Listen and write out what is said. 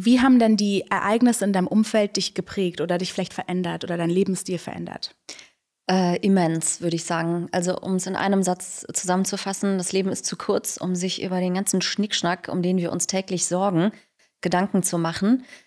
Wie haben denn die Ereignisse in deinem Umfeld dich geprägt oder dich vielleicht verändert oder dein Lebensstil verändert? Äh, immens, würde ich sagen. Also um es in einem Satz zusammenzufassen, das Leben ist zu kurz, um sich über den ganzen Schnickschnack, um den wir uns täglich sorgen, Gedanken zu machen.